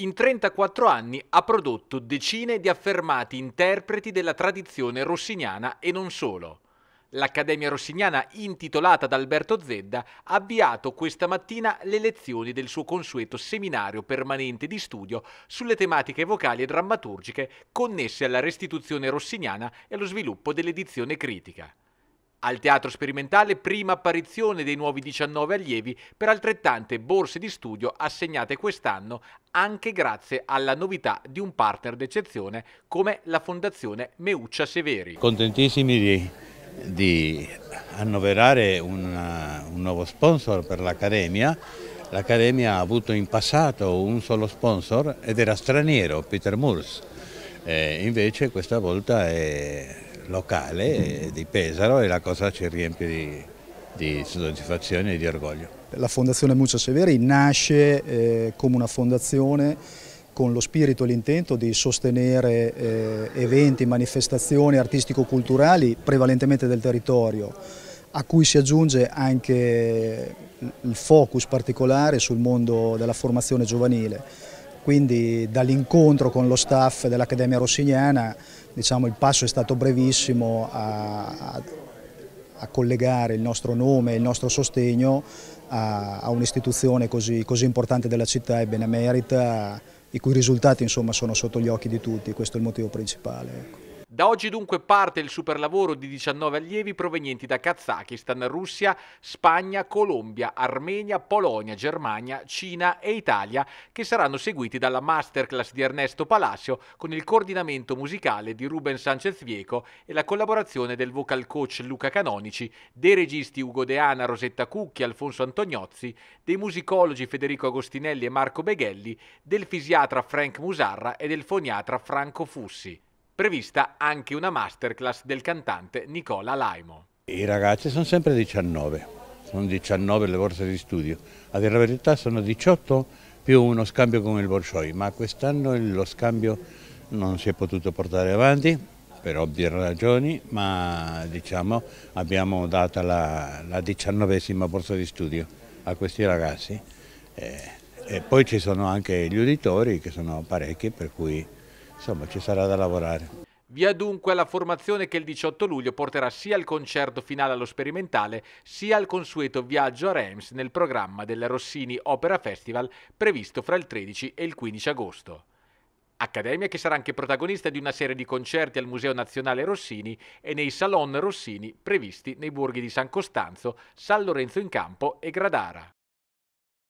in 34 anni ha prodotto decine di affermati interpreti della tradizione rossiniana e non solo. L'Accademia Rossiniana, intitolata ad Alberto Zedda, ha avviato questa mattina le lezioni del suo consueto seminario permanente di studio sulle tematiche vocali e drammaturgiche connesse alla restituzione rossiniana e allo sviluppo dell'edizione critica. Al Teatro Sperimentale prima apparizione dei nuovi 19 allievi per altrettante borse di studio assegnate quest'anno anche grazie alla novità di un partner d'eccezione come la Fondazione Meuccia Severi. Contentissimi di, di annoverare una, un nuovo sponsor per l'Accademia. L'Accademia ha avuto in passato un solo sponsor ed era straniero, Peter Murs. Eh, invece questa volta è locale eh, di Pesaro e la cosa ci riempie di, di soddisfazione e di orgoglio. La Fondazione Muccia Severi nasce eh, come una fondazione con lo spirito e l'intento di sostenere eh, eventi, manifestazioni artistico-culturali prevalentemente del territorio, a cui si aggiunge anche il focus particolare sul mondo della formazione giovanile quindi dall'incontro con lo staff dell'Accademia Rossignana diciamo, il passo è stato brevissimo a, a, a, collegare il nostro nome, e il nostro sostegno a, a un'istituzione così, così importante della città e benemerita i cui risultati insomma, sono sotto gli occhi di tutti, questo è il motivo principale. Ecco. Da oggi dunque parte il superlavoro di 19 allievi provenienti da Kazakistan, Russia, Spagna, Colombia, Armenia, Polonia, Germania, Cina e Italia, che saranno seguiti dalla masterclass di Ernesto Palacio con il coordinamento musicale di Ruben Sanchez Vieco e la collaborazione del vocal coach Luca Canonici, dei registi Ugo Deana, Rosetta Cucchi, Alfonso Antoniozzi, dei musicologi Federico Agostinelli e Marco Beghelli, del fisiatra Frank Musarra e del foniatra Franco Fussi prevista anche una masterclass del cantante Nicola Laimo. I ragazzi sono sempre 19, sono 19 le borse di studio, a dire la verità sono 18 più uno scambio con il Bolshoi, ma quest'anno lo scambio non si è potuto portare avanti per ovvie ragioni, ma diciamo abbiamo dato la, la diciannovesima borsa di studio a questi ragazzi. Eh, e poi ci sono anche gli uditori che sono parecchi, per cui insomma ci sarà da lavorare. Via dunque la formazione che il 18 luglio porterà sia al concerto finale allo sperimentale, sia al consueto viaggio a Reims nel programma del Rossini Opera Festival previsto fra il 13 e il 15 agosto. Accademia che sarà anche protagonista di una serie di concerti al Museo Nazionale Rossini e nei Salon Rossini previsti nei borghi di San Costanzo, San Lorenzo in Campo e Gradara.